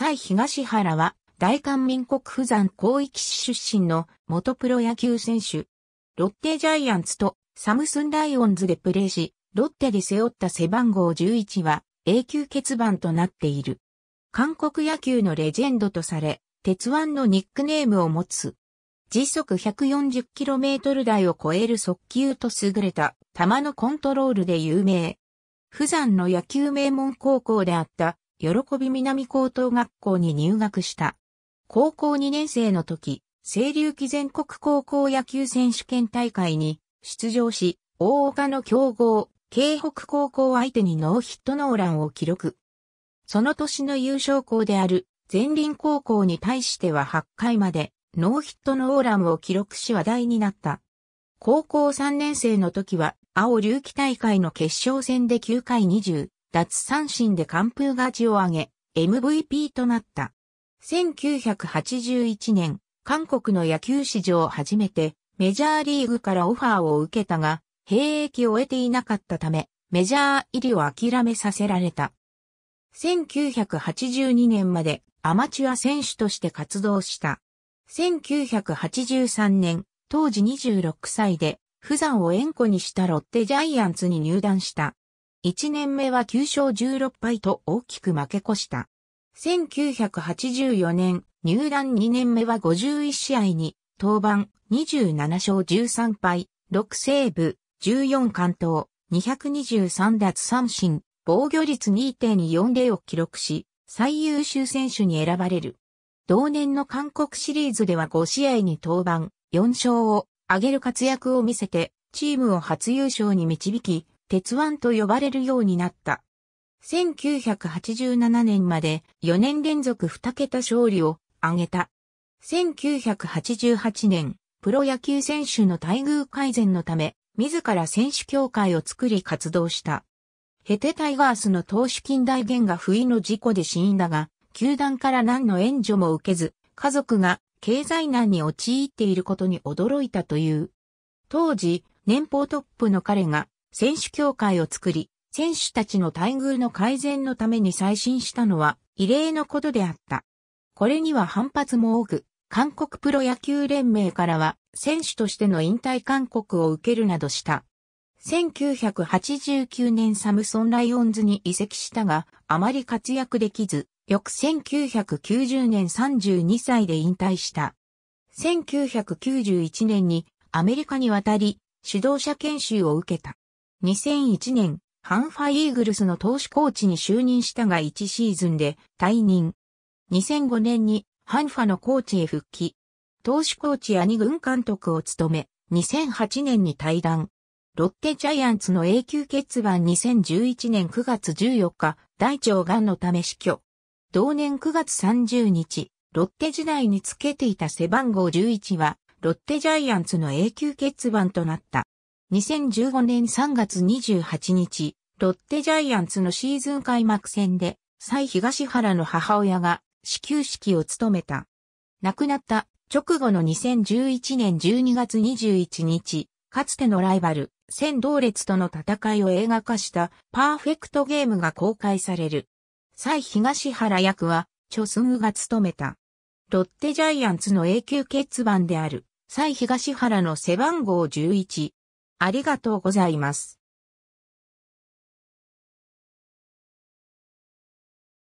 蔡東原は、大韓民国府山広域市出身の元プロ野球選手。ロッテジャイアンツとサムスンライオンズでプレーし、ロッテで背負った背番号11は永久欠番となっている。韓国野球のレジェンドとされ、鉄腕のニックネームを持つ。時速 140km 台を超える速球と優れた球のコントロールで有名。釜山の野球名門高校であった喜び南高等学校に入学した。高校2年生の時、清流期全国高校野球選手権大会に出場し、大岡の強豪、京北高校相手にノーヒットノーランを記録。その年の優勝校である前輪高校に対しては8回までノーヒットノーランを記録し話題になった。高校3年生の時は青隆期大会の決勝戦で9回20、奪三振で完封勝ちを挙げ、MVP となった。1981年、韓国の野球史上初めてメジャーリーグからオファーを受けたが、兵役を得ていなかったため、メジャー入りを諦めさせられた。1982年までアマチュア選手として活動した。1983年、当時26歳で、不山を縁故にしたロッテジャイアンツに入団した。1年目は9勝16敗と大きく負け越した。1984年、入団2年目は51試合に、登板27勝13敗、6セーブ、14完投、223奪三振、防御率2.40を記録し、最優秀選手に選ばれる。同年の韓国シリーズでは5試合に登板、4勝を挙げる活躍を見せて、チームを初優勝に導き、鉄腕と呼ばれるようになった。1987年まで4年連続2桁勝利を挙げた。1988年、プロ野球選手の待遇改善のため、自ら選手協会を作り活動した。ヘテタイガースの投手金大元が不意の事故で死んだが、球団から何の援助も受けず、家族が経済難に陥っていることに驚いたという。当時、年俸トップの彼が選手協会を作り、選手たちの待遇の改善のために再審したのは異例のことであった。これには反発も多く、韓国プロ野球連盟からは選手としての引退勧告を受けるなどした。1989年サムソンライオンズに移籍したが、あまり活躍できず、翌1990年32歳で引退した。1991年にアメリカに渡り、指導者研修を受けた。2001年、ハンファイーグルスの投手コーチに就任したが1シーズンで退任。2005年にハンファのコーチへ復帰。投手コーチや2軍監督を務め、2008年に退団。ロッテジャイアンツの永久欠番2011年9月14日、大腸癌のため死去。同年9月30日、ロッテ時代につけていた背番号11は、ロッテジャイアンツの永久欠番となった。2015年3月28日、ロッテジャイアンツのシーズン開幕戦で、蔡東原の母親が始球式を務めた。亡くなった直後の2011年12月21日、かつてのライバル、千同列との戦いを映画化したパーフェクトゲームが公開される。蔡東原役は、チョスンウが務めた。ロッテジャイアンツの永久欠番である、蔡東原の背番号11、ありがとうございます。